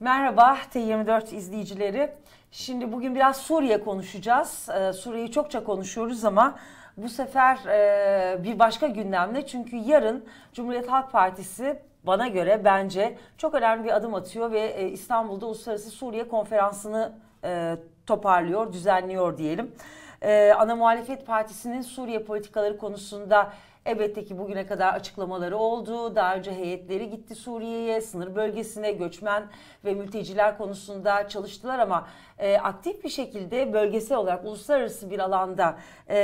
Merhaba T24 izleyicileri. Şimdi bugün biraz Suriye konuşacağız. Ee, Suriye'yi çokça konuşuyoruz ama bu sefer e, bir başka gündemle çünkü yarın Cumhuriyet Halk Partisi bana göre bence çok önemli bir adım atıyor ve e, İstanbul'da Uluslararası Suriye Konferansı'nı e, toparlıyor, düzenliyor diyelim. Ee, ana Muhalefet Partisi'nin Suriye politikaları konusunda Elbette ki bugüne kadar açıklamaları oldu. Daha önce heyetleri gitti Suriye'ye, sınır bölgesine göçmen ve mülteciler konusunda çalıştılar ama e, aktif bir şekilde bölgesel olarak uluslararası bir alanda e,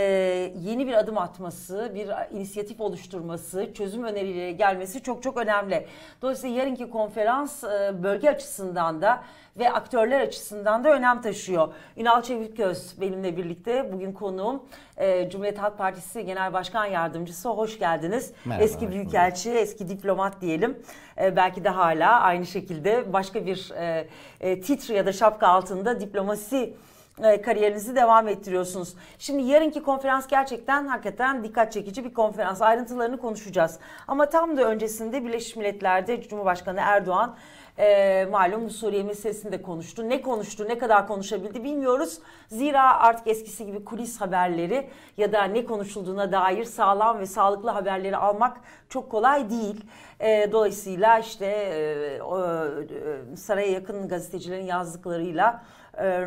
yeni bir adım atması, bir inisiyatif oluşturması, çözüm önerileri gelmesi çok çok önemli. Dolayısıyla yarınki konferans e, bölge açısından da ve aktörler açısından da önem taşıyor. Ünal Çevikköz benimle birlikte bugün konuğum e, Cumhuriyet Halk Partisi Genel Başkan Yardımcısı. Hoş geldiniz. Merhaba, eski büyükelçi, eski diplomat diyelim. E, belki de hala aynı şekilde başka bir e, e titre ya da şapka altında diplomasi e, kariyerinizi devam ettiriyorsunuz. Şimdi yarınki konferans gerçekten hakikaten dikkat çekici bir konferans. Ayrıntılarını konuşacağız. Ama tam da öncesinde Birleşmiş Milletler'de Cumhurbaşkanı Erdoğan e, malum Suriye meselesinde konuştu. Ne konuştu, ne kadar konuşabildi bilmiyoruz. Zira artık eskisi gibi kulis haberleri ya da ne konuşulduğuna dair sağlam ve sağlıklı haberleri almak çok kolay değil. E, dolayısıyla işte e, o, e, saraya yakın gazetecilerin yazdıklarıyla e,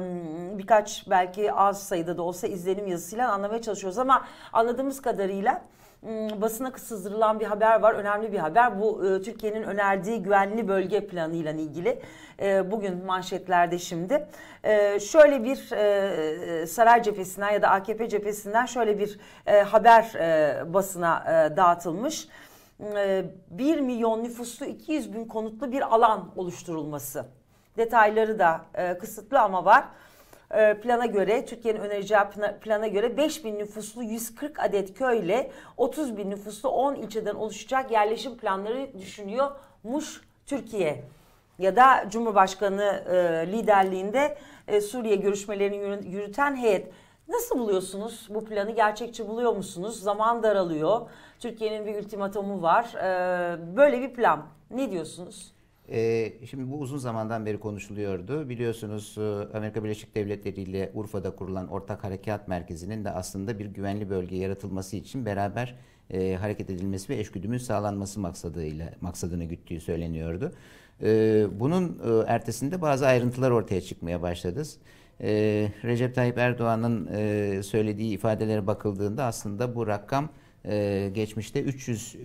birkaç belki az sayıda da olsa izlenim yazısıyla anlamaya çalışıyoruz ama anladığımız kadarıyla Hmm, basına sızdırılan bir haber var. Önemli bir haber. Bu e, Türkiye'nin önerdiği güvenli bölge planıyla ilgili. E, bugün manşetlerde şimdi. E, şöyle bir saray cephesinden ya da AKP cephesinden şöyle bir haber basına dağıtılmış. 1 milyon nüfuslu 200 bin konutlu bir alan oluşturulması. Detayları da kısıtlı ama var. Ee, plana göre Türkiye'nin önereceği plana göre 5 bin nüfuslu 140 adet köyle 30 bin nüfuslu 10 ilçeden oluşacak yerleşim planları düşünüyor Muş Türkiye ya da Cumhurbaşkanı e, liderliğinde e, Suriye görüşmelerini yürüten heyet. Nasıl buluyorsunuz bu planı? Gerçekçi buluyor musunuz? Zaman daralıyor. Türkiye'nin bir ultimatomu var. E, böyle bir plan. Ne diyorsunuz? Ee, şimdi bu uzun zamandan beri konuşuluyordu. Biliyorsunuz e, Amerika Birleşik Devletleri ile Urfa'da kurulan Ortak Harekat Merkezi'nin de aslında bir güvenli bölge yaratılması için beraber e, hareket edilmesi ve eşgüdümün sağlanması maksadıyla maksadını güttüğü söyleniyordu. Ee, bunun e, ertesinde bazı ayrıntılar ortaya çıkmaya başladı. Ee, Recep Tayyip Erdoğan'ın söylediği ifadelere bakıldığında aslında bu rakam geçmişte 300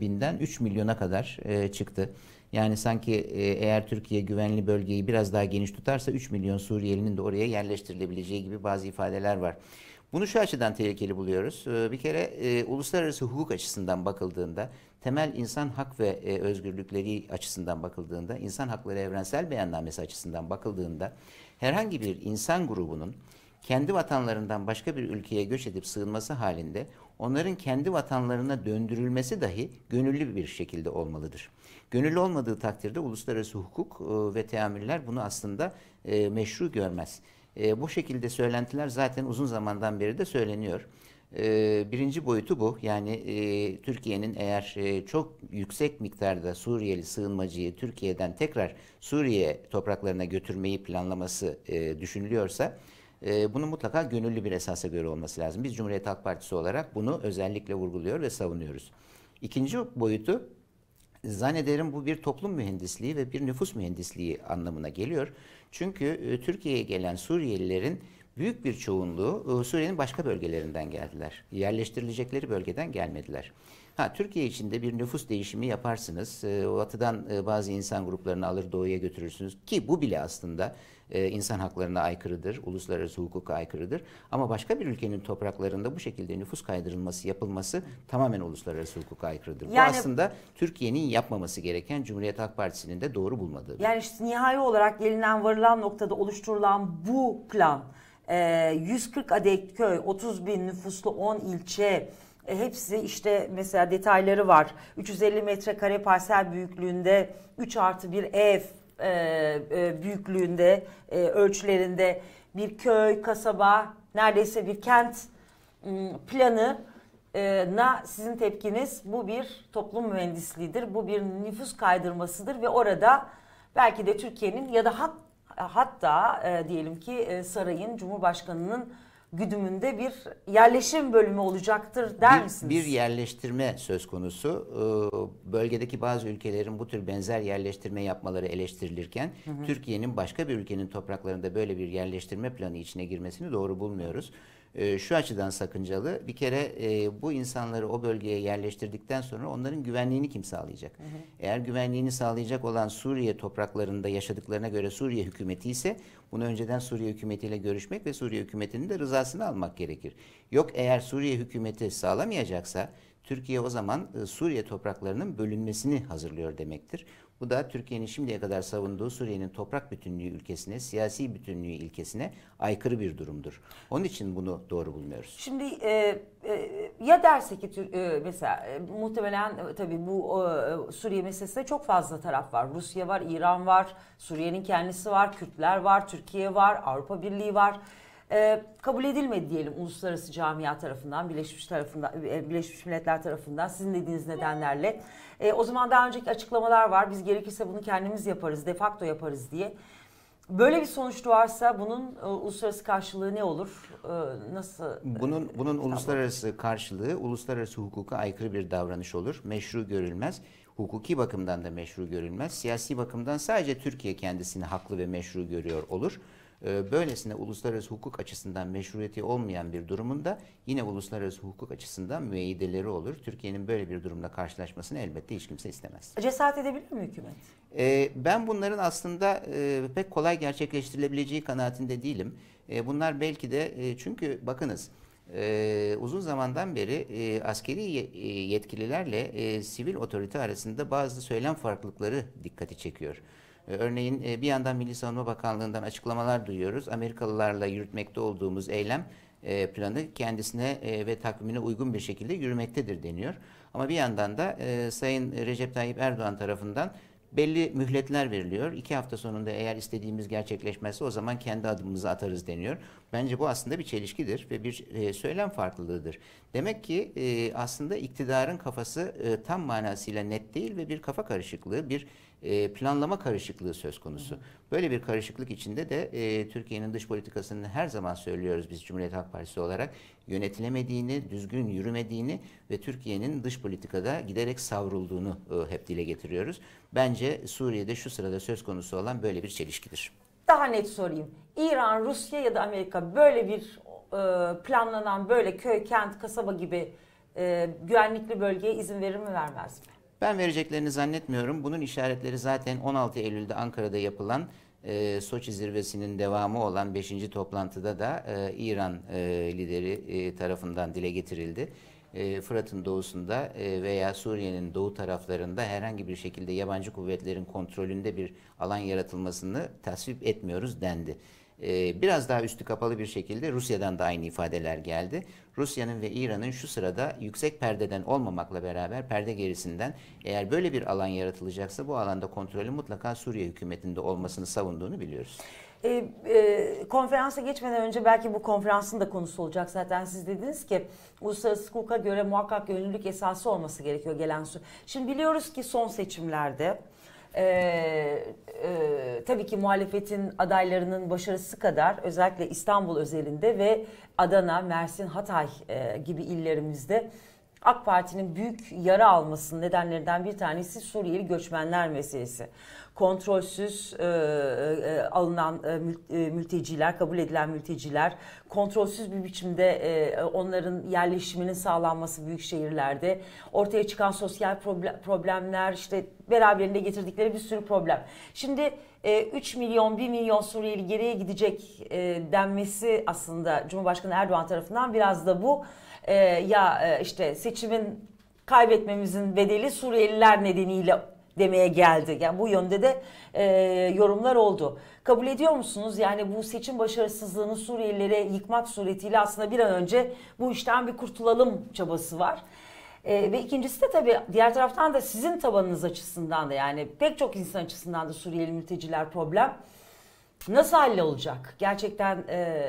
binden 3 milyona kadar e, çıktı. Yani sanki e, eğer Türkiye güvenli bölgeyi biraz daha geniş tutarsa 3 milyon Suriyelinin de oraya yerleştirilebileceği gibi bazı ifadeler var. Bunu şu açıdan tehlikeli buluyoruz. E, bir kere e, uluslararası hukuk açısından bakıldığında, temel insan hak ve özgürlükleri açısından bakıldığında, insan hakları evrensel beyannamesi açısından bakıldığında herhangi bir insan grubunun kendi vatanlarından başka bir ülkeye göç edip sığınması halinde onların kendi vatanlarına döndürülmesi dahi gönüllü bir şekilde olmalıdır. Gönüllü olmadığı takdirde uluslararası hukuk e, ve teamüller bunu aslında e, meşru görmez. E, bu şekilde söylentiler zaten uzun zamandan beri de söyleniyor. birinci boyutu bu. Yani Türkiye'nin eğer çok yüksek miktarda Suriyeli sığınmacıyı Türkiye'den tekrar Suriye topraklarına götürmeyi planlaması düşünülüyorsa e, bunun mutlaka gönüllü bir esasa göre olması lazım. Biz Cumhuriyet Halk Partisi olarak bunu özellikle vurguluyor ve savunuyoruz. İkinci boyutu Zannederim bu bir toplum mühendisliği ve bir nüfus mühendisliği anlamına geliyor. Çünkü e, Türkiye'ye gelen Suriyelilerin büyük bir çoğunluğu e, Suriye'nin başka bölgelerinden geldiler. Yerleştirilecekleri bölgeden gelmediler. Ha, Türkiye içinde bir nüfus değişimi yaparsınız. batı'dan ee, e, bazı insan gruplarını alır doğuya götürürsünüz ki bu bile aslında e, insan haklarına aykırıdır, uluslararası hukuka aykırıdır. Ama başka bir ülkenin topraklarında bu şekilde nüfus kaydırılması yapılması tamamen uluslararası hukuka aykırıdır. Yani, bu aslında Türkiye'nin yapmaması gereken Cumhuriyet Halk Partisi'nin de doğru bulmadığı. Yani işte nihai olarak gelinen varılan noktada oluşturulan bu plan 140 e, adet köy, 30 bin nüfuslu 10 ilçe, e, hepsi işte mesela detayları var. 350 metrekare parsel büyüklüğünde 3 artı bir ev e, e, büyüklüğünde, e, ölçülerinde bir köy, kasaba, neredeyse bir kent ıı, planı na sizin tepkiniz bu bir toplum mühendisliğidir. Bu bir nüfus kaydırmasıdır ve orada belki de Türkiye'nin ya da hat, hatta e, diyelim ki e, sarayın, Cumhurbaşkanı'nın güdümünde bir yerleşim bölümü olacaktır der bir, misiniz? Bir yerleştirme söz konusu. Ee, bölgedeki bazı ülkelerin bu tür benzer yerleştirme yapmaları eleştirilirken Türkiye'nin başka bir ülkenin topraklarında böyle bir yerleştirme planı içine girmesini doğru bulmuyoruz. Ee, şu açıdan sakıncalı. Bir kere e, bu insanları o bölgeye yerleştirdikten sonra onların güvenliğini kim sağlayacak? Hı hı. Eğer güvenliğini sağlayacak olan Suriye topraklarında yaşadıklarına göre Suriye hükümeti ise bunu önceden Suriye hükümetiyle görüşmek ve Suriye hükümetinin de rızasını almak gerekir. Yok eğer Suriye hükümeti sağlamayacaksa Türkiye o zaman e, Suriye topraklarının bölünmesini hazırlıyor demektir. Bu da Türkiye'nin şimdiye kadar savunduğu Suriye'nin toprak bütünlüğü ülkesine, siyasi bütünlüğü ilkesine aykırı bir durumdur. Onun için bunu doğru bulmuyoruz. Şimdi e, e, ya derse ki e, mesela e, muhtemelen e, tabii bu e, Suriye meselesinde çok fazla taraf var. Rusya var, İran var, Suriye'nin kendisi var, Kürtler var, Türkiye var, Avrupa Birliği var e, kabul edilmedi diyelim uluslararası camia tarafından, Birleşmiş tarafından, e, Birleşmiş Milletler tarafından sizin dediğiniz nedenlerle. E, o zaman daha önceki açıklamalar var. Biz gerekirse bunu kendimiz yaparız, de facto yaparız diye. Böyle bir sonuç varsa, bunun e, uluslararası karşılığı ne olur? E, nasıl? Bunun bunun uluslararası karşılığı uluslararası hukuka aykırı bir davranış olur. Meşru görülmez. Hukuki bakımdan da meşru görülmez. Siyasi bakımdan sadece Türkiye kendisini haklı ve meşru görüyor olur. Ee, böylesine uluslararası hukuk açısından meşruiyeti olmayan bir durumunda yine uluslararası hukuk açısından müeyyideleri olur. Türkiye'nin böyle bir durumla karşılaşmasını elbette hiç kimse istemez. Cesaret edebilir mi hükümet? Ee, ben bunların aslında e, pek kolay gerçekleştirilebileceği kanaatinde değilim. E, bunlar belki de e, çünkü bakınız uzun zamandan beri askeri yetkililerle sivil otorite arasında bazı söylem farklılıkları dikkati çekiyor. E, örneğin e, bir yandan Milli Savunma Bakanlığı'ndan açıklamalar duyuyoruz. Amerikalılarla yürütmekte olduğumuz eylem e, planı kendisine ve takvimine uygun bir şekilde yürümektedir deniyor. Ama bir yandan da Sayın Recep Tayyip Erdoğan tarafından belli mühletler veriliyor. İki hafta sonunda eğer istediğimiz gerçekleşmezse o zaman kendi adımımızı atarız deniyor. Bence bu aslında bir çelişkidir ve bir söylem farklılığıdır. Demek ki aslında iktidarın kafası tam manasıyla net değil ve bir kafa karışıklığı, bir e, planlama karışıklığı söz konusu. Böyle bir karışıklık içinde de e, Türkiye'nin dış politikasını her zaman söylüyoruz biz Cumhuriyet Halk Partisi olarak yönetilemediğini, düzgün yürümediğini ve Türkiye'nin dış politikada giderek savrulduğunu e, hep dile getiriyoruz. Bence Suriye'de şu sırada söz konusu olan böyle bir çelişkidir. Daha net sorayım. İran, Rusya ya da Amerika böyle bir e, planlanan böyle köy, kent, kasaba gibi e, güvenlikli bölgeye izin verir mi vermez mi? Ben vereceklerini zannetmiyorum. Bunun işaretleri zaten 16 Eylül'de Ankara'da yapılan e, Soçi zirvesinin devamı olan 5. toplantıda da e, İran e, lideri e, tarafından dile getirildi. E, Fırat'ın doğusunda e, veya Suriye'nin doğu taraflarında herhangi bir şekilde yabancı kuvvetlerin kontrolünde bir alan yaratılmasını tasvip etmiyoruz dendi e, biraz daha üstü kapalı bir şekilde Rusya'dan da aynı ifadeler geldi. Rusya'nın ve İran'ın şu sırada yüksek perdeden olmamakla beraber perde gerisinden eğer böyle bir alan yaratılacaksa bu alanda kontrolü mutlaka Suriye hükümetinde olmasını savunduğunu biliyoruz. E, e, konferansa geçmeden önce belki bu konferansın da konusu olacak zaten siz dediniz ki uluslararası hukuka göre muhakkak gönüllülük esası olması gerekiyor gelen su. Şimdi biliyoruz ki son seçimlerde e, e, tabii ki muhalefetin adaylarının başarısı kadar özellikle İstanbul özelinde ve Adana, Mersin, Hatay e, gibi illerimizde AK Parti'nin büyük yara almasının nedenlerinden bir tanesi Suriyeli göçmenler meselesi kontrolsüz e, e, e alınan e, e, mülteciler, kabul edilen mülteciler, kontrolsüz bir biçimde e, onların yerleşiminin sağlanması büyük şehirlerde, ortaya çıkan sosyal problemler, işte beraberinde getirdikleri bir sürü problem. Şimdi e, 3 milyon, 1 milyon Suriyeli geriye gidecek e, denmesi aslında Cumhurbaşkanı Erdoğan tarafından biraz da bu e, ya e, işte seçimin kaybetmemizin bedeli Suriyeliler nedeniyle demeye geldi. Yani bu yönde de e, yorumlar oldu. Kabul ediyor musunuz? Yani bu seçim başarısızlığını Suriyelilere yıkmak suretiyle aslında bir an önce bu işten bir kurtulalım çabası var. E, ve ikincisi de tabii diğer taraftan da sizin tabanınız açısından da yani pek çok insan açısından da Suriyeli mülteciler problem. Nasıl halle olacak? Gerçekten e,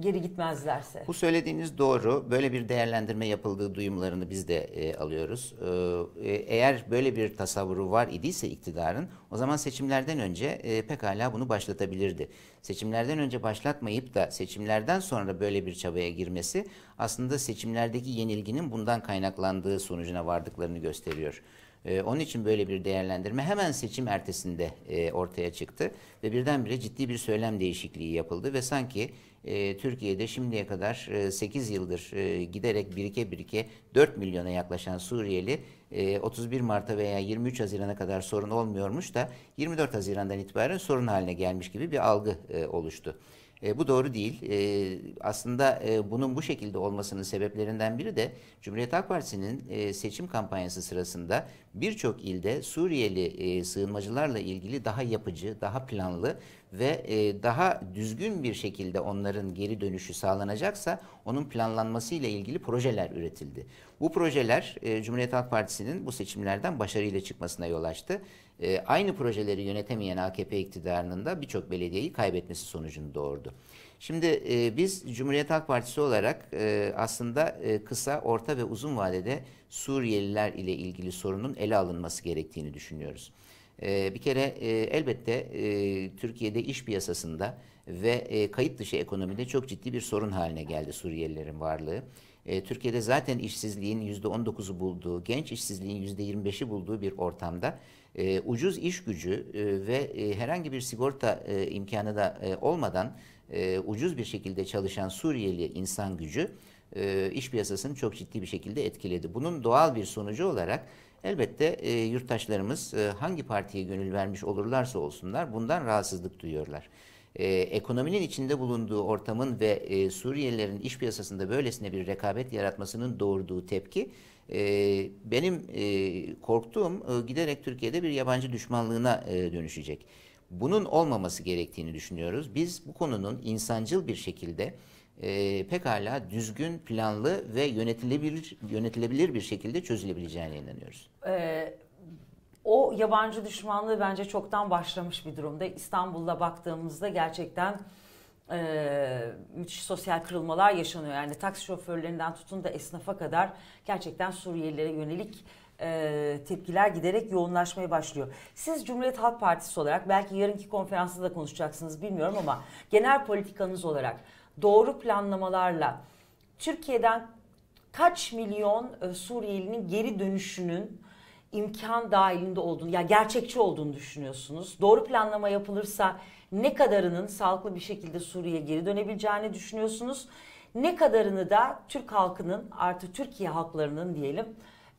geri gitmezlerse. Bu söylediğiniz doğru. Böyle bir değerlendirme yapıldığı duyumlarını biz de e, alıyoruz. E, e, eğer böyle bir tasavvuru var idiyse iktidarın o zaman seçimlerden önce e, pekala bunu başlatabilirdi. Seçimlerden önce başlatmayıp da seçimlerden sonra böyle bir çabaya girmesi aslında seçimlerdeki yenilginin bundan kaynaklandığı sonucuna vardıklarını gösteriyor. Ee, onun için böyle bir değerlendirme hemen seçim ertesinde e, ortaya çıktı ve birdenbire ciddi bir söylem değişikliği yapıldı ve sanki e, Türkiye'de şimdiye kadar 8 e, yıldır giderek birike birike 4 milyona yaklaşan Suriyeli 31 Mart'a veya 23 Haziran'a kadar sorun olmuyormuş da 24 Haziran'dan itibaren sorun haline gelmiş gibi bir algı oluştu. E, bu doğru değil. E, aslında e, bunun bu şekilde olmasının sebeplerinden biri de Cumhuriyet Halk Partisi'nin e, seçim kampanyası sırasında birçok ilde Suriyeli e, sığınmacılarla ilgili daha yapıcı, daha planlı ve e, daha düzgün bir şekilde onların geri dönüşü sağlanacaksa onun planlanması ile ilgili projeler üretildi. Bu projeler e, Cumhuriyet Halk Partisi'nin bu seçimlerden başarıyla çıkmasına yol açtı e, aynı projeleri yönetemeyen AKP iktidarının da birçok belediyeyi kaybetmesi sonucunu doğurdu. Şimdi e, biz Cumhuriyet Halk Partisi olarak e, aslında e, kısa, orta ve uzun vadede Suriyeliler ile ilgili sorunun ele alınması gerektiğini düşünüyoruz. E, bir kere e, elbette e, Türkiye'de iş piyasasında ve e, kayıt dışı ekonomide çok ciddi bir sorun haline geldi Suriyelilerin varlığı. E, Türkiye'de zaten işsizliğin %19'u bulduğu, genç işsizliğin %25'i bulduğu bir ortamda e, ucuz iş gücü e, ve e, herhangi bir sigorta e, imkanı da e, olmadan e, ucuz bir şekilde çalışan Suriyeli insan gücü e, iş piyasasını çok ciddi bir şekilde etkiledi. Bunun doğal bir sonucu olarak elbette e, yurttaşlarımız e, hangi partiye gönül vermiş olurlarsa olsunlar bundan rahatsızlık duyuyorlar e, ekonominin içinde bulunduğu ortamın ve e, Suriyelilerin iş piyasasında böylesine bir rekabet yaratmasının doğurduğu tepki e, benim e, korktuğum e, giderek Türkiye'de bir yabancı düşmanlığına e, dönüşecek. Bunun olmaması gerektiğini düşünüyoruz. Biz bu konunun insancıl bir şekilde e, pekala düzgün, planlı ve yönetilebilir yönetilebilir bir şekilde çözülebileceğine inanıyoruz. Ee, o yabancı düşmanlığı bence çoktan başlamış bir durumda. İstanbul'da baktığımızda gerçekten e, müthiş sosyal kırılmalar yaşanıyor. Yani taksi şoförlerinden tutun da esnafa kadar gerçekten Suriyelilere yönelik e, tepkiler giderek yoğunlaşmaya başlıyor. Siz Cumhuriyet Halk Partisi olarak belki yarınki konferansta da konuşacaksınız bilmiyorum ama genel politikanız olarak doğru planlamalarla Türkiye'den kaç milyon e, Suriyelinin geri dönüşünün imkan dahilinde olduğunu, ya gerçekçi olduğunu düşünüyorsunuz. Doğru planlama yapılırsa ne kadarının sağlıklı bir şekilde Suriye'ye geri dönebileceğini düşünüyorsunuz. Ne kadarını da Türk halkının artı Türkiye halklarının diyelim.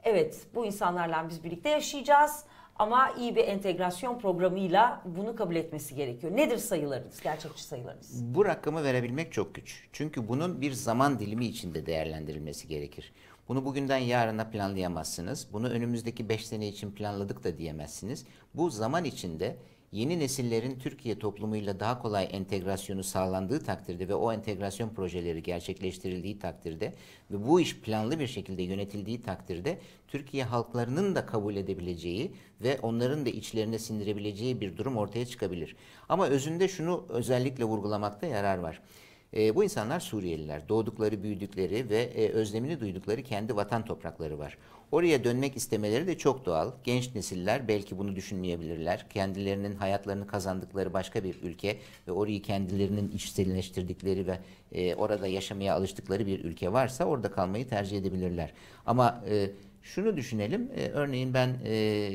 Evet bu insanlarla biz birlikte yaşayacağız ama iyi bir entegrasyon programıyla bunu kabul etmesi gerekiyor. Nedir sayılarınız, gerçekçi sayılarınız? Bu rakamı verebilmek çok güç. Çünkü bunun bir zaman dilimi içinde değerlendirilmesi gerekir. Bunu bugünden yarına planlayamazsınız. Bunu önümüzdeki 5 sene için planladık da diyemezsiniz. Bu zaman içinde yeni nesillerin Türkiye toplumuyla daha kolay entegrasyonu sağlandığı takdirde ve o entegrasyon projeleri gerçekleştirildiği takdirde ve bu iş planlı bir şekilde yönetildiği takdirde Türkiye halklarının da kabul edebileceği ve onların da içlerine sindirebileceği bir durum ortaya çıkabilir. Ama özünde şunu özellikle vurgulamakta yarar var. E, bu insanlar Suriyeliler. Doğdukları, büyüdükleri ve e, özlemini duydukları kendi vatan toprakları var. Oraya dönmek istemeleri de çok doğal. Genç nesiller belki bunu düşünmeyebilirler. Kendilerinin hayatlarını kazandıkları başka bir ülke ve orayı kendilerinin içselleştirdikleri ve e, orada yaşamaya alıştıkları bir ülke varsa orada kalmayı tercih edebilirler. Ama e, şunu düşünelim, e, örneğin ben e,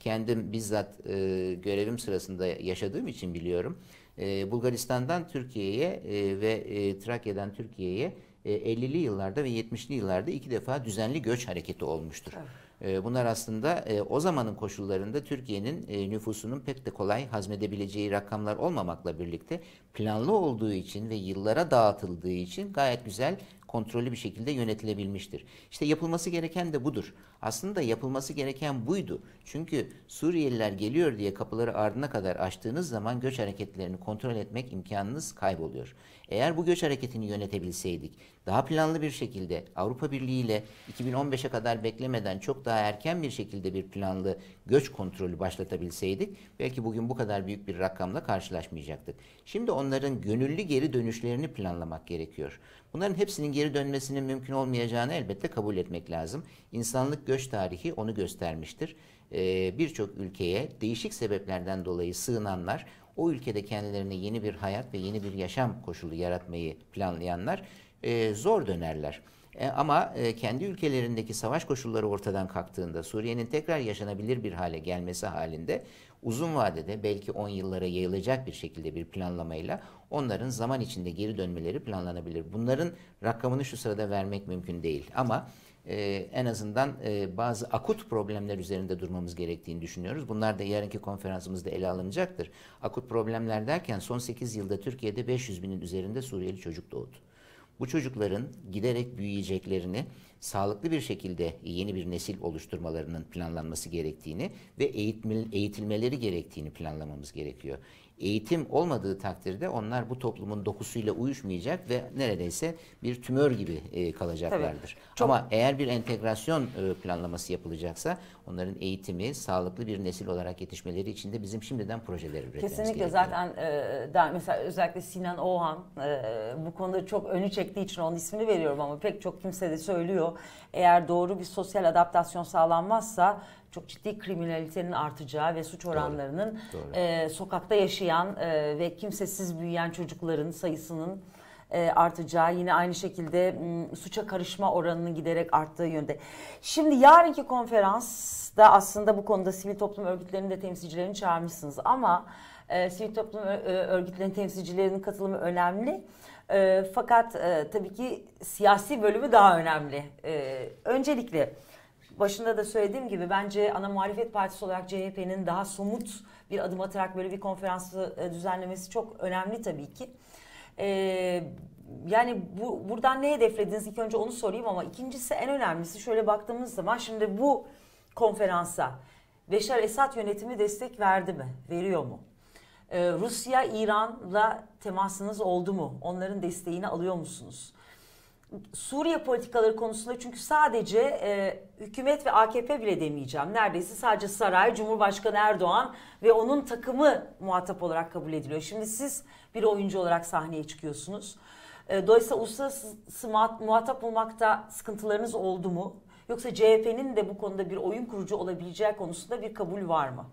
kendim bizzat e, görevim sırasında yaşadığım için biliyorum. E, Bulgaristan'dan Türkiye'ye e, ve e, Trakya'dan Türkiye'ye e, 50'li yıllarda ve 70'li yıllarda iki defa düzenli göç hareketi olmuştur. Evet. E, bunlar aslında e, o zamanın koşullarında Türkiye'nin e, nüfusunun pek de kolay hazmedebileceği rakamlar olmamakla birlikte planlı olduğu için ve yıllara dağıtıldığı için gayet güzel kontrollü bir şekilde yönetilebilmiştir. İşte yapılması gereken de budur. Aslında yapılması gereken buydu. Çünkü Suriyeliler geliyor diye kapıları ardına kadar açtığınız zaman göç hareketlerini kontrol etmek imkanınız kayboluyor. Eğer bu göç hareketini yönetebilseydik, daha planlı bir şekilde Avrupa Birliği ile 2015'e kadar beklemeden çok daha erken bir şekilde bir planlı göç kontrolü başlatabilseydik belki bugün bu kadar büyük bir rakamla karşılaşmayacaktık. Şimdi onların gönüllü geri dönüşlerini planlamak gerekiyor. Bunların hepsinin geri dönmesinin mümkün olmayacağını elbette kabul etmek lazım. İnsanlık göç tarihi onu göstermiştir. Ee, Birçok ülkeye değişik sebeplerden dolayı sığınanlar, o ülkede kendilerine yeni bir hayat ve yeni bir yaşam koşulu yaratmayı planlayanlar e, zor dönerler. E, ama e, kendi ülkelerindeki savaş koşulları ortadan kalktığında Suriye'nin tekrar yaşanabilir bir hale gelmesi halinde uzun vadede belki 10 yıllara yayılacak bir şekilde bir planlamayla onların zaman içinde geri dönmeleri planlanabilir. Bunların rakamını şu sırada vermek mümkün değil ama ee, en azından e, bazı akut problemler üzerinde durmamız gerektiğini düşünüyoruz. Bunlar da yarınki konferansımızda ele alınacaktır. Akut problemler derken son 8 yılda Türkiye'de 500 binin üzerinde Suriyeli çocuk doğdu bu çocukların giderek büyüyeceklerini, sağlıklı bir şekilde yeni bir nesil oluşturmalarının planlanması gerektiğini ve eğitim, eğitilmeleri gerektiğini planlamamız gerekiyor eğitim olmadığı takdirde onlar bu toplumun dokusuyla uyuşmayacak ve neredeyse bir tümör gibi e, kalacaklardır. Tabii, çok... Ama eğer bir entegrasyon e, planlaması yapılacaksa onların eğitimi sağlıklı bir nesil olarak yetişmeleri için de bizim şimdiden projeler üretmemiz Kesinlikle gerekiyor. zaten e, daha mesela özellikle Sinan Oğan e, bu konuda çok önü çektiği için onun ismini veriyorum ama pek çok kimse de söylüyor. Eğer doğru bir sosyal adaptasyon sağlanmazsa çok ciddi kriminalitenin artacağı ve suç oranlarının Doğru. Doğru. E, sokakta yaşayan e, ve kimsesiz büyüyen çocukların sayısının e, artacağı yine aynı şekilde m, suça karışma oranının giderek arttığı yönde. Şimdi yarınki konferansta aslında bu konuda sivil toplum örgütlerinin de temsilcilerini çağırmışsınız ama e, sivil toplum örgütlerinin temsilcilerinin katılımı önemli. E, fakat e, tabii ki siyasi bölümü daha önemli. E, öncelikle başında da söylediğim gibi bence ana muhalefet partisi olarak CHP'nin daha somut bir adım atarak böyle bir konferansı e, düzenlemesi çok önemli tabii ki. Ee, yani bu, buradan ne hedeflediniz? ilk önce onu sorayım ama ikincisi en önemlisi şöyle baktığımız zaman şimdi bu konferansa Beşar Esad yönetimi destek verdi mi? Veriyor mu? Ee, Rusya, İran'la temasınız oldu mu? Onların desteğini alıyor musunuz? Suriye politikaları konusunda çünkü sadece e, hükümet ve AKP bile demeyeceğim. Neredeyse sadece saray, Cumhurbaşkanı Erdoğan ve onun takımı muhatap olarak kabul ediliyor. Şimdi siz bir oyuncu olarak sahneye çıkıyorsunuz. E, dolayısıyla uluslararası muhatap olmakta sıkıntılarınız oldu mu? Yoksa CHP'nin de bu konuda bir oyun kurucu olabileceği konusunda bir kabul var mı?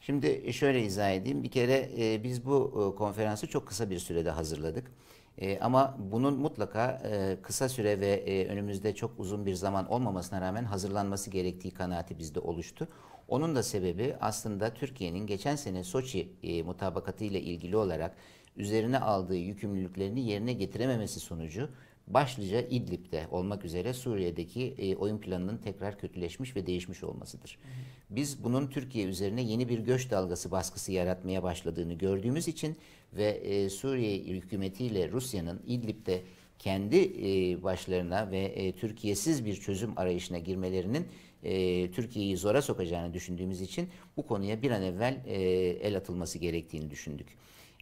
Şimdi şöyle izah edeyim. Bir kere e, biz bu e, konferansı çok kısa bir sürede hazırladık. E, ama bunun mutlaka e, kısa süre ve e, önümüzde çok uzun bir zaman olmamasına rağmen hazırlanması gerektiği kanaati bizde oluştu. Onun da sebebi aslında Türkiye'nin geçen sene Soçi e, mutabakatı ile ilgili olarak üzerine aldığı yükümlülüklerini yerine getirememesi sonucu başlıca İdlib'de olmak üzere Suriye'deki e, oyun planının tekrar kötüleşmiş ve değişmiş olmasıdır. Biz bunun Türkiye üzerine yeni bir göç dalgası baskısı yaratmaya başladığını gördüğümüz için ve e, Suriye hükümetiyle Rusya'nın İdlib'de kendi e, başlarına ve e, Türkiye'siz bir çözüm arayışına girmelerinin e, Türkiye'yi zora sokacağını düşündüğümüz için bu konuya bir an evvel e, el atılması gerektiğini düşündük.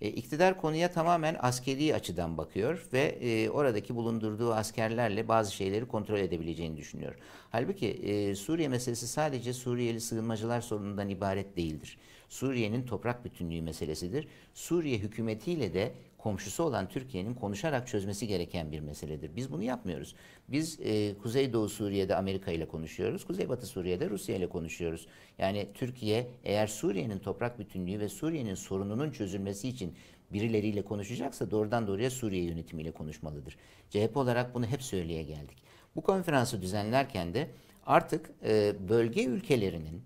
E, iktidar konuya tamamen askeri açıdan bakıyor ve e, oradaki bulundurduğu askerlerle bazı şeyleri kontrol edebileceğini düşünüyor. Halbuki e, Suriye meselesi sadece Suriyeli sığınmacılar sorunundan ibaret değildir. Suriye'nin toprak bütünlüğü meselesidir. Suriye hükümetiyle de komşusu olan Türkiye'nin konuşarak çözmesi gereken bir meseledir. Biz bunu yapmıyoruz. Biz e, Kuzeydoğu Suriye'de Amerika ile konuşuyoruz. Kuzeybatı Suriye'de Rusya ile konuşuyoruz. Yani Türkiye eğer Suriye'nin toprak bütünlüğü ve Suriye'nin sorununun çözülmesi için birileriyle konuşacaksa doğrudan doğruya Suriye yönetimiyle konuşmalıdır. CHP olarak bunu hep söyleye geldik. Bu konferansı düzenlerken de artık e, bölge ülkelerinin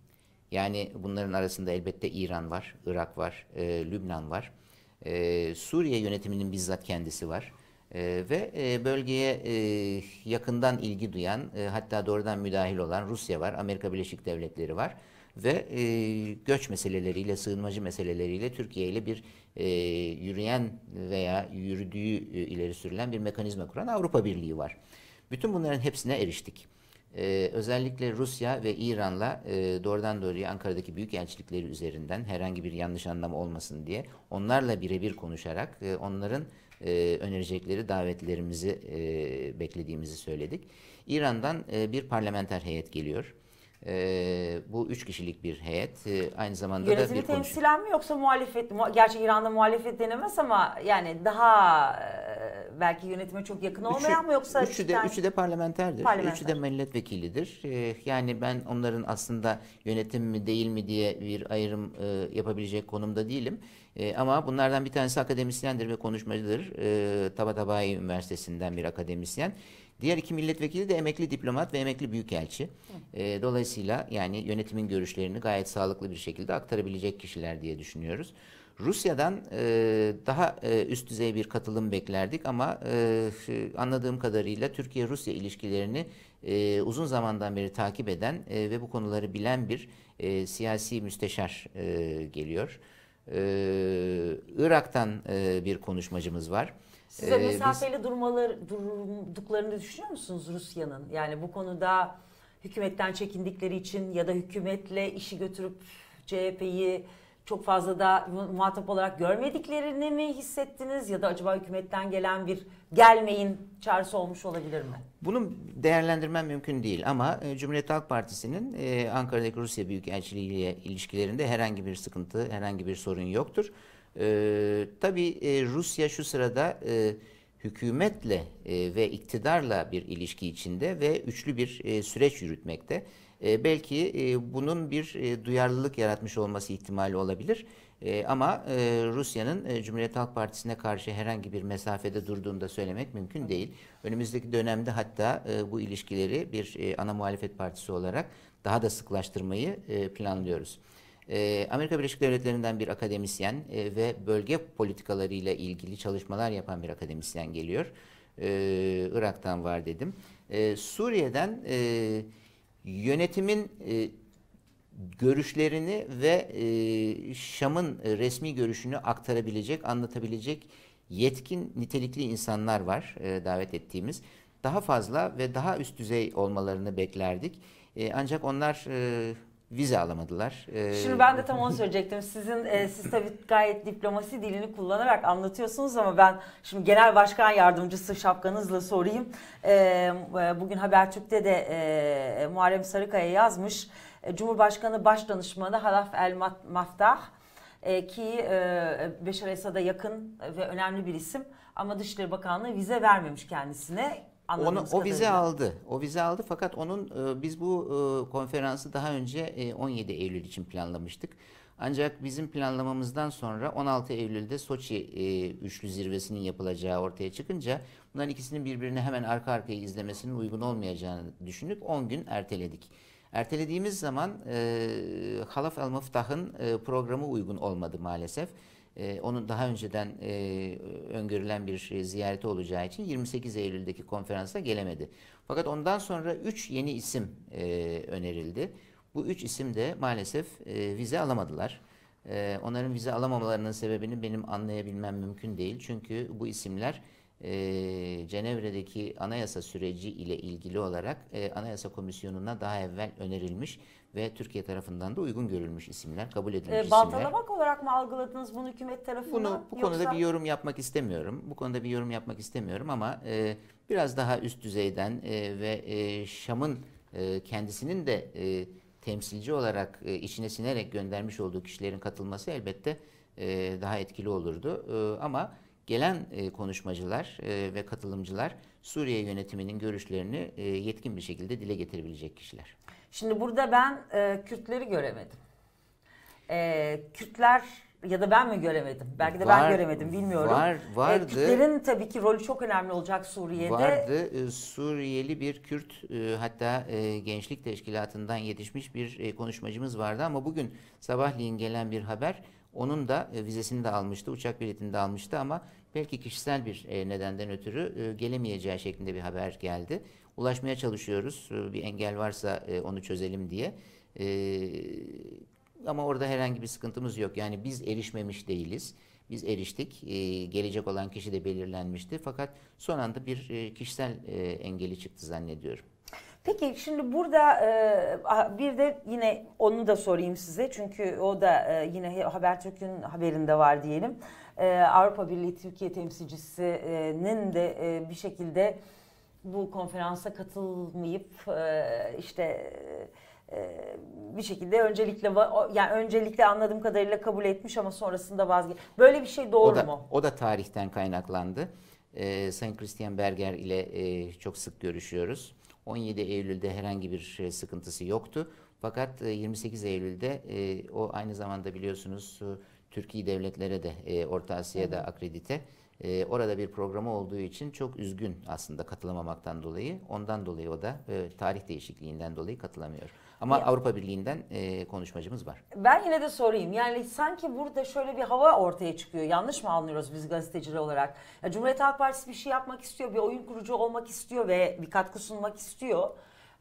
yani bunların arasında elbette İran var, Irak var, e, Lübnan var. E, Suriye yönetiminin bizzat kendisi var. E, ve e, bölgeye e, yakından ilgi duyan, e, hatta doğrudan müdahil olan Rusya var, Amerika Birleşik Devletleri var ve e, göç meseleleriyle, sığınmacı meseleleriyle Türkiye ile bir e, yürüyen veya yürüdüğü e, ileri sürülen bir mekanizma kuran Avrupa Birliği var. Bütün bunların hepsine eriştik e, özellikle Rusya ve İran'la e, doğrudan doğruya Ankara'daki büyük elçilikleri üzerinden herhangi bir yanlış anlam olmasın diye onlarla birebir konuşarak e, onların e, önerecekleri davetlerimizi e, beklediğimizi söyledik. İran'dan e, bir parlamenter heyet geliyor. E, bu üç kişilik bir heyet. E, aynı zamanda Yönetimi da bir temsilen mi yoksa muhalefet? Mu, gerçi İran'da muhalefet denemez ama yani daha e, belki yönetime çok yakın olmayan üçü, mı yoksa? Üçü de, üçü de parlamenterdir. Parlamenter. Üçü de milletvekilidir. E, yani ben onların aslında yönetim mi değil mi diye bir ayrım e, yapabilecek konumda değilim. E, ama bunlardan bir tanesi akademisyendir ve konuşmacıdır. E, Tabatabai Üniversitesi'nden bir akademisyen. Diğer iki milletvekili de emekli diplomat ve emekli büyükelçi. E, dolayısıyla yani yönetimin görüşlerini gayet sağlıklı bir şekilde aktarabilecek kişiler diye düşünüyoruz. Rusya'dan e, daha e, üst düzey bir katılım beklerdik ama e, anladığım kadarıyla Türkiye-Rusya ilişkilerini e, uzun zamandan beri takip eden e, ve bu konuları bilen bir e, siyasi müsteşar e, geliyor. Ee, Irak'tan e, bir konuşmacımız var. Size ee, mesafeli biz... durmaları, durduklarını düşünüyor musunuz Rusya'nın? Yani bu konuda hükümetten çekindikleri için ya da hükümetle işi götürüp CHP'yi çok fazla da muhatap olarak görmediklerini mi hissettiniz ya da acaba hükümetten gelen bir gelmeyin çağrısı olmuş olabilir mi? Bunu değerlendirmem mümkün değil ama e, Cumhuriyet Halk Partisi'nin e, Ankara'daki Rusya Büyükelçiliği ile ilişkilerinde herhangi bir sıkıntı, herhangi bir sorun yoktur. E, tabii Rusya şu sırada hükümetle ve iktidarla bir ilişki içinde ve üçlü bir süreç yürütmekte. E, belki e, bunun bir e, duyarlılık yaratmış olması ihtimali olabilir. E, ama e, Rusya'nın e, Cumhuriyet Halk Partisi'ne karşı herhangi bir mesafede durduğunu da söylemek mümkün değil. Önümüzdeki dönemde hatta e, bu ilişkileri bir e, ana muhalefet partisi olarak daha da sıklaştırmayı e, planlıyoruz. E, Amerika Birleşik Devletleri'nden bir akademisyen e, ve bölge politikalarıyla ilgili çalışmalar yapan bir akademisyen geliyor. E, Irak'tan var dedim. Suriye'den yönetimin e, görüşlerini ve e, Şam'ın e, resmi görüşünü aktarabilecek, anlatabilecek yetkin, nitelikli insanlar var e, davet ettiğimiz. Daha fazla ve daha üst düzey olmalarını beklerdik. E, ancak onlar e, vize alamadılar. Ee, şimdi ben de tam onu söyleyecektim. Sizin e, siz tabii gayet diplomasi dilini kullanarak anlatıyorsunuz ama ben şimdi genel başkan yardımcısı şapkanızla sorayım. E, e bugün Habertürk'te de e, Muharrem Sarıkaya yazmış. E, Cumhurbaşkanı Başdanışmanı Halaf El Maftah e, ki e, Beşar Esad'a yakın ve önemli bir isim ama Dışişleri Bakanlığı vize vermemiş kendisine onu, o vize aldı. O vize aldı fakat onun e, biz bu e, konferansı daha önce e, 17 Eylül için planlamıştık. Ancak bizim planlamamızdan sonra 16 Eylül'de Soçi e, üçlü zirvesinin yapılacağı ortaya çıkınca bunların ikisinin birbirini hemen arka arkaya izlemesinin uygun olmayacağını düşünüp 10 gün erteledik. Ertelediğimiz zaman e, Halaf El Muftah'ın e, programı uygun olmadı maalesef e, onun daha önceden e, öngörülen bir e, ziyareti olacağı için 28 Eylül'deki konferansa gelemedi. Fakat ondan sonra 3 yeni isim e, önerildi. Bu 3 isim de maalesef e, vize alamadılar. E, onların vize alamamalarının sebebini benim anlayabilmem mümkün değil. Çünkü bu isimler e, Cenevre'deki anayasa süreci ile ilgili olarak e, anayasa komisyonuna daha evvel önerilmiş ve Türkiye tarafından da uygun görülmüş isimler, kabul edilmiş e, isimler. Baltalamak olarak mı algıladınız bunu hükümet tarafından? Bunu bu yoksa... konuda bir yorum yapmak istemiyorum. Bu konuda bir yorum yapmak istemiyorum ama e, biraz daha üst düzeyden e, ve e, Şam'ın e, kendisinin de e, temsilci olarak e, içine sinerek göndermiş olduğu kişilerin katılması elbette e, daha etkili olurdu. E, ama gelen e, konuşmacılar e, ve katılımcılar Suriye yönetiminin görüşlerini e, yetkin bir şekilde dile getirebilecek kişiler. Şimdi burada ben e, Kürtleri göremedim. E, Kürtler ya da ben mi göremedim? Belki de var, ben göremedim bilmiyorum. Var, e, vardı. E, Kürtlerin tabii ki rolü çok önemli olacak Suriye'de. Vardı. E, Suriyeli bir Kürt e, hatta e, Gençlik Teşkilatı'ndan yetişmiş bir e, konuşmacımız vardı ama bugün sabahleyin gelen bir haber onun da e, vizesini de almıştı, uçak biletini de almıştı ama belki kişisel bir e, nedenden ötürü e, gelemeyeceği şeklinde bir haber geldi ulaşmaya çalışıyoruz. Ee, bir engel varsa e, onu çözelim diye. Ee, ama orada herhangi bir sıkıntımız yok. Yani biz erişmemiş değiliz. Biz eriştik. Ee, gelecek olan kişi de belirlenmişti. Fakat son anda bir e, kişisel e, engeli çıktı zannediyorum. Peki şimdi burada bir de yine onu da sorayım size çünkü o da e, yine Habertürk'ün haberinde var diyelim. Avrupa Birliği Türkiye temsilcisinin de bir şekilde bu konferansa katılmayıp e, işte e, bir şekilde öncelikle yani öncelikle anladığım kadarıyla kabul etmiş ama sonrasında vazgeç. Böyle bir şey doğru o da, mu? O da tarihten kaynaklandı. E, Sayın Christian Berger ile e, çok sık görüşüyoruz. 17 Eylül'de herhangi bir sıkıntısı yoktu. Fakat 28 Eylül'de o aynı zamanda biliyorsunuz Türkiye devletlere de e, Orta Asya'da akredite e, orada bir programı olduğu için çok üzgün aslında katılamamaktan dolayı. Ondan dolayı o da e, tarih değişikliğinden dolayı katılamıyor. Ama ya. Avrupa Birliği'nden e, konuşmacımız var. Ben yine de sorayım. Yani sanki burada şöyle bir hava ortaya çıkıyor. Yanlış mı anlıyoruz biz gazeteciler olarak? Ya Cumhuriyet Halk Partisi bir şey yapmak istiyor, bir oyun kurucu olmak istiyor ve bir katkı sunmak istiyor.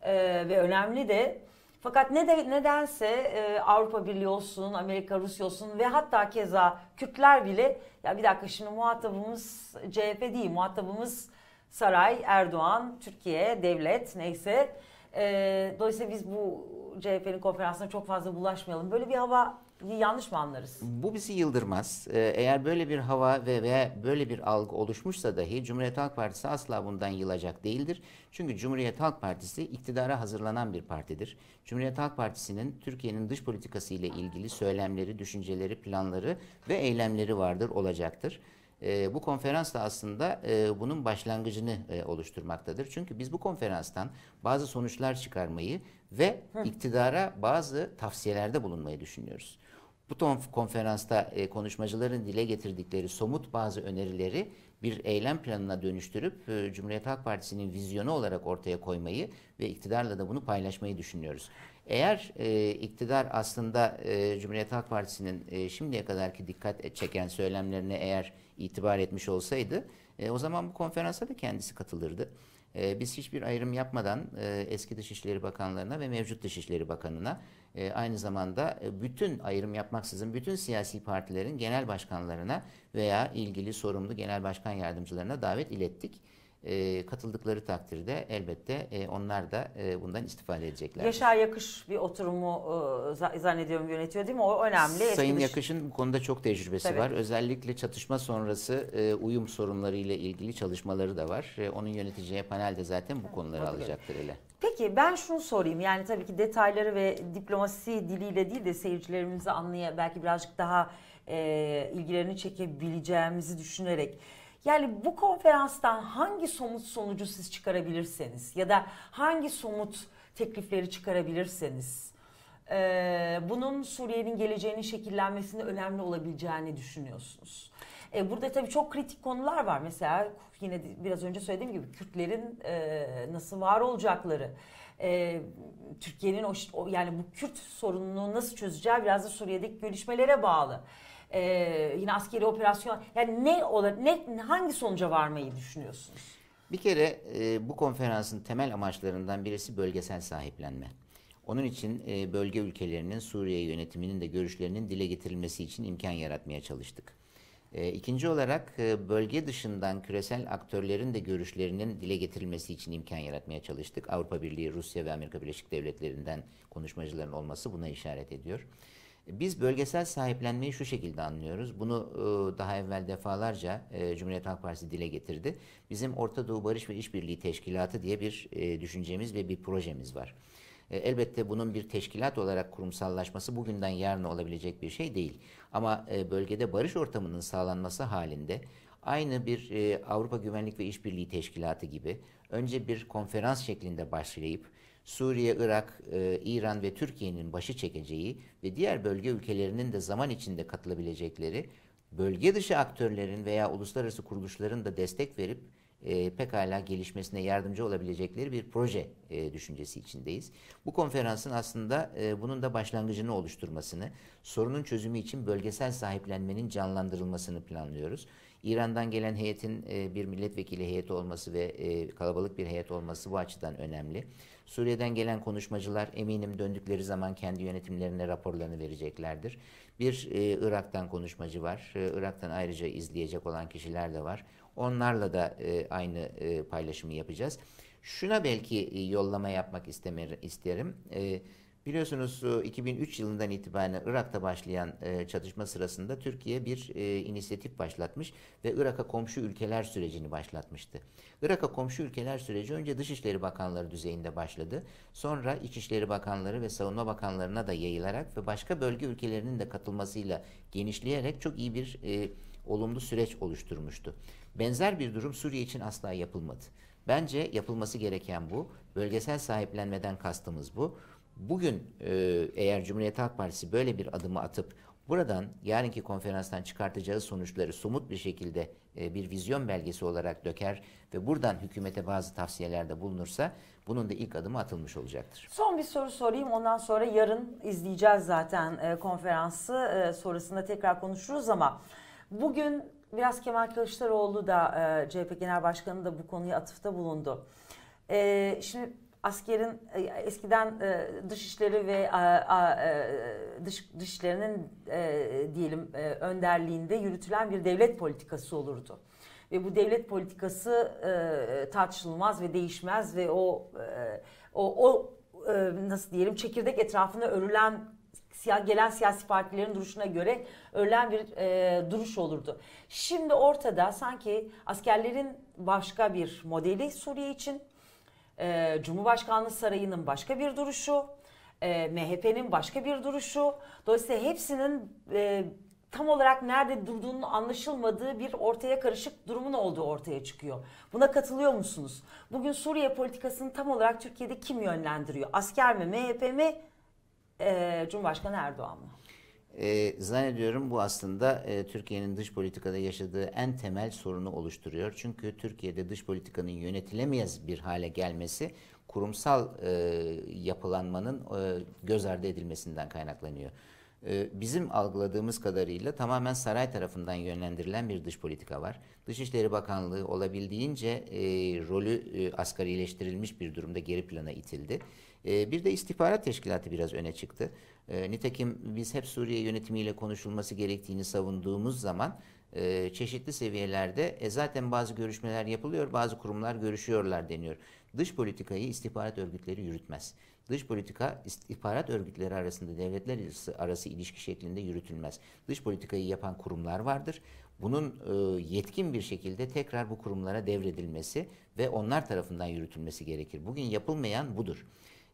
Ee, ve önemli de fakat ne de, nedense e, Avrupa Birliği olsun, Amerika, Rusya olsun ve hatta keza Kürtler bile ya bir dakika şimdi muhatabımız CHP değil, muhatabımız saray, Erdoğan, Türkiye, devlet neyse. E, dolayısıyla biz bu CHP'nin konferansına çok fazla bulaşmayalım. Böyle bir hava yanlış mı anlarız? Bu bizi yıldırmaz. Ee, eğer böyle bir hava ve, ve böyle bir algı oluşmuşsa dahi Cumhuriyet Halk Partisi asla bundan yılacak değildir. Çünkü Cumhuriyet Halk Partisi iktidara hazırlanan bir partidir. Cumhuriyet Halk Partisi'nin Türkiye'nin dış politikası ile ilgili söylemleri, düşünceleri, planları ve eylemleri vardır, olacaktır. E, bu konferans da aslında e, bunun başlangıcını e, oluşturmaktadır. Çünkü biz bu konferanstan bazı sonuçlar çıkarmayı ve iktidara bazı tavsiyelerde bulunmayı düşünüyoruz. Bu konferansta e, konuşmacıların dile getirdikleri somut bazı önerileri bir eylem planına dönüştürüp e, Cumhuriyet Halk Partisi'nin vizyonu olarak ortaya koymayı ve iktidarla da bunu paylaşmayı düşünüyoruz. Eğer e, iktidar aslında e, Cumhuriyet Halk Partisi'nin e, şimdiye kadarki dikkat e, çeken söylemlerine eğer itibar etmiş olsaydı e, o zaman bu konferansa da kendisi katılırdı. E, biz hiçbir ayrım yapmadan e, eski Dışişleri Bakanlarına ve mevcut Dışişleri Bakanına e, aynı zamanda e, bütün ayrım yapmaksızın bütün siyasi partilerin genel başkanlarına veya ilgili sorumlu genel başkan yardımcılarına davet ilettik. E, katıldıkları takdirde elbette e, onlar da e, bundan istifade edecekler. Yaşar Yakış bir oturumu e, zannediyorum yönetiyor değil mi? O önemli. Sayın Eski şey. Yakış'ın bu konuda çok tecrübesi Tabii. var. Özellikle çatışma sonrası e, uyum sorunları ile ilgili çalışmaları da var. E, onun yöneteceği panel de zaten bu konuları evet, alacaktır ele. Peki ben şunu sorayım yani tabii ki detayları ve diplomasi diliyle değil de seyircilerimizi anlaya belki birazcık daha e, ilgilerini çekebileceğimizi düşünerek. Yani bu konferanstan hangi somut sonucu siz çıkarabilirseniz ya da hangi somut teklifleri çıkarabilirseniz e, bunun Suriye'nin geleceğinin şekillenmesinde önemli olabileceğini düşünüyorsunuz? E, burada tabii çok kritik konular var. Mesela yine biraz önce söylediğim gibi Kürtlerin e, nasıl var olacakları, e, Türkiye'nin o, yani bu Kürt sorununu nasıl çözeceği biraz da Suriye'deki görüşmelere bağlı. E, yine askeri operasyon yani ne ola, ne hangi sonuca varmayı düşünüyorsunuz? Bir kere e, bu konferansın temel amaçlarından birisi bölgesel sahiplenme. Onun için e, bölge ülkelerinin Suriye yönetiminin de görüşlerinin dile getirilmesi için imkan yaratmaya çalıştık. E, ikinci olarak e, bölge dışından küresel aktörlerin de görüşlerinin dile getirilmesi için imkan yaratmaya çalıştık. Avrupa Birliği, Rusya ve Amerika Birleşik Devletleri'nden konuşmacıların olması buna işaret ediyor. E, biz bölgesel sahiplenmeyi şu şekilde anlıyoruz. Bunu e, daha evvel defalarca e, Cumhuriyet Halk Partisi dile getirdi. Bizim Orta Doğu Barış ve İşbirliği Teşkilatı diye bir düşüncemiz ve bir projemiz var. E, elbette bunun bir teşkilat olarak kurumsallaşması bugünden yarına olabilecek bir şey değil. Ama e, bölgede barış ortamının sağlanması halinde aynı bir e, Avrupa Güvenlik ve İşbirliği Teşkilatı gibi önce bir konferans şeklinde başlayıp Suriye, Irak, İran ve Türkiye'nin başı çekeceği ve diğer bölge ülkelerinin de zaman içinde katılabilecekleri bölge dışı aktörlerin veya uluslararası kuruluşların da destek verip e, pekala gelişmesine yardımcı olabilecekleri bir proje e, düşüncesi içindeyiz. Bu konferansın aslında e, bunun da başlangıcını oluşturmasını, sorunun çözümü için bölgesel sahiplenmenin canlandırılmasını planlıyoruz. İran'dan gelen heyetin e, bir milletvekili heyeti olması ve e, kalabalık bir heyet olması bu açıdan önemli. Suriye'den gelen konuşmacılar eminim döndükleri zaman kendi yönetimlerine raporlarını vereceklerdir. Bir e, Irak'tan konuşmacı var. E, Irak'tan ayrıca izleyecek olan kişiler de var. Onlarla da e, aynı e, paylaşımı yapacağız. Şuna belki e, yollama yapmak istemir, isterim. E, biliyorsunuz 2003 e, yılından itibaren Irak'ta başlayan e, çatışma sırasında Türkiye bir e, inisiyatif başlatmış ve Irak'a komşu ülkeler sürecini başlatmıştı. Irak'a komşu ülkeler süreci önce Dışişleri Bakanları düzeyinde başladı. Sonra İçişleri Bakanları ve Savunma Bakanlarına da yayılarak ve başka bölge ülkelerinin de katılmasıyla genişleyerek çok iyi bir e, olumlu süreç oluşturmuştu. Benzer bir durum Suriye için asla yapılmadı. Bence yapılması gereken bu. Bölgesel sahiplenmeden kastımız bu. Bugün e, eğer Cumhuriyet Halk Partisi böyle bir adımı atıp buradan yarınki konferanstan çıkartacağı sonuçları somut bir şekilde e, bir vizyon belgesi olarak döker ve buradan hükümete bazı tavsiyelerde bulunursa bunun da ilk adımı atılmış olacaktır. Son bir soru sorayım ondan sonra yarın izleyeceğiz zaten e, konferansı e, sonrasında tekrar konuşuruz ama bugün biraz Kemal Kılıçdaroğlu da e, CHP Genel Başkanı da bu konuya atıfta bulundu. E, şimdi askerin e, eskiden e, dışişleri ve a, e, a, e, dış dışişlerinin e, diyelim e, önderliğinde yürütülen bir devlet politikası olurdu. Ve bu devlet politikası e, tartışılmaz ve değişmez ve o e, o, o e, nasıl diyelim çekirdek etrafında örülen gelen siyasi partilerin duruşuna göre örülen bir e, duruş olurdu. Şimdi ortada sanki askerlerin başka bir modeli Suriye için, e, Cumhurbaşkanlığı Sarayı'nın başka bir duruşu, e, MHP'nin başka bir duruşu. Dolayısıyla hepsinin e, tam olarak nerede durduğunun anlaşılmadığı bir ortaya karışık durumun olduğu ortaya çıkıyor. Buna katılıyor musunuz? Bugün Suriye politikasını tam olarak Türkiye'de kim yönlendiriyor? Asker mi, MHP mi, e, Cumhurbaşkanı Erdoğan mı? E, zannediyorum bu aslında e, Türkiye'nin dış politikada yaşadığı en temel sorunu oluşturuyor. Çünkü Türkiye'de dış politikanın yönetilemez bir hale gelmesi kurumsal e, yapılanmanın e, göz ardı edilmesinden kaynaklanıyor. E, bizim algıladığımız kadarıyla tamamen saray tarafından yönlendirilen bir dış politika var. Dışişleri Bakanlığı olabildiğince e, rolü e, asgarileştirilmiş bir durumda geri plana itildi. Ee, bir de istihbarat teşkilatı biraz öne çıktı. E, nitekim biz hep Suriye yönetimiyle konuşulması gerektiğini savunduğumuz zaman e, çeşitli seviyelerde e, zaten bazı görüşmeler yapılıyor, bazı kurumlar görüşüyorlar deniyor. Dış politikayı istihbarat örgütleri yürütmez. Dış politika istihbarat örgütleri arasında devletler arası ilişki şeklinde yürütülmez. Dış politikayı yapan kurumlar vardır. Bunun e, yetkin bir şekilde tekrar bu kurumlara devredilmesi ve onlar tarafından yürütülmesi gerekir. Bugün yapılmayan budur.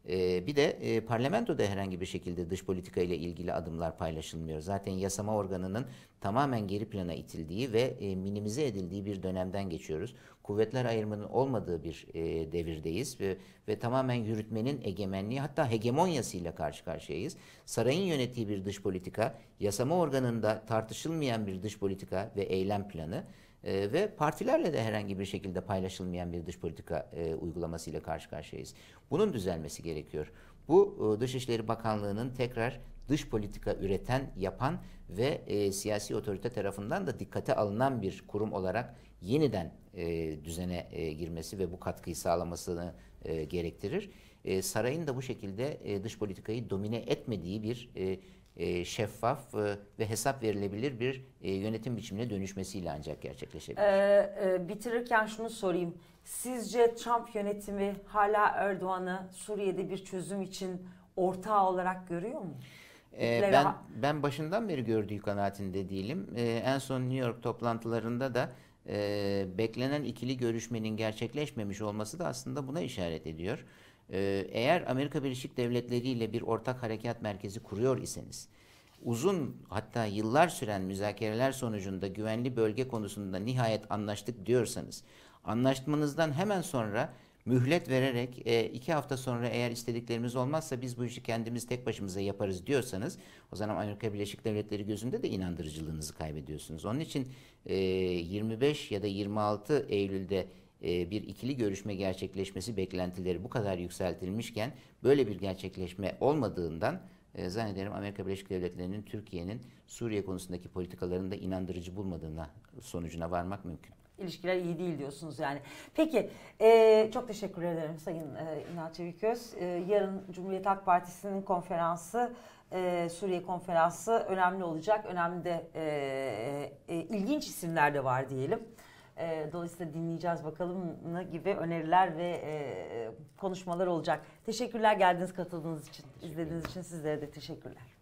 Ee, bir de e, parlamentoda herhangi bir şekilde dış politika ile ilgili adımlar paylaşılmıyor. Zaten yasama organının tamamen geri plana itildiği ve e, minimize edildiği bir dönemden geçiyoruz. Kuvvetler ayrımının olmadığı bir e, devirdeyiz ve, ve tamamen yürütmenin egemenliği hatta hegemonyasıyla karşı karşıyayız. Sarayın yönettiği bir dış politika, yasama organında tartışılmayan bir dış politika ve eylem planı ee, ve partilerle de herhangi bir şekilde paylaşılmayan bir dış politika e, uygulamasıyla karşı karşıyayız. Bunun düzelmesi gerekiyor. Bu e, Dışişleri Bakanlığı'nın tekrar dış politika üreten, yapan ve e, siyasi otorite tarafından da dikkate alınan bir kurum olarak yeniden e, düzene e, girmesi ve bu katkıyı sağlamasını e, gerektirir. E, sarayın da bu şekilde e, dış politikayı domine etmediği bir e, e, şeffaf e, ve hesap verilebilir bir e, yönetim biçimine dönüşmesiyle ancak gerçekleşebilir. Ee, bitirirken şunu sorayım. Sizce Trump yönetimi hala Erdoğan'ı Suriye'de bir çözüm için ortağı olarak görüyor mu? Ee, ben, ben başından beri gördüğü kanaatinde değilim. Ee, en son New York toplantılarında da e, beklenen ikili görüşmenin gerçekleşmemiş olması da aslında buna işaret ediyor. Ee, eğer Amerika Birleşik Devletleri ile bir ortak harekat merkezi kuruyor iseniz, uzun hatta yıllar süren müzakereler sonucunda güvenli bölge konusunda nihayet anlaştık diyorsanız, anlaşmanızdan hemen sonra mühlet vererek e, iki hafta sonra eğer istediklerimiz olmazsa biz bu işi kendimiz tek başımıza yaparız diyorsanız o zaman Amerika Birleşik Devletleri gözünde de inandırıcılığınızı kaybediyorsunuz. Onun için e, 25 ya da 26 Eylül'de e, bir ikili görüşme gerçekleşmesi beklentileri bu kadar yükseltilmişken böyle bir gerçekleşme olmadığından e, zannederim Amerika Birleşik Devletleri'nin Türkiye'nin Suriye konusundaki politikalarını da inandırıcı bulmadığına sonucuna varmak mümkün. İlişkiler iyi değil diyorsunuz yani. Peki e, çok teşekkür ederim Sayın e, İnan Çeviköz. E, yarın Cumhuriyet Halk Partisi'nin konferansı e, Suriye konferansı önemli olacak. Önemli de e, e, ilginç isimler de var diyelim. E, dolayısıyla dinleyeceğiz bakalım ne gibi öneriler ve e, e konuşmalar olacak. Teşekkürler geldiğiniz katıldığınız için, izlediğiniz için sizlere de teşekkürler.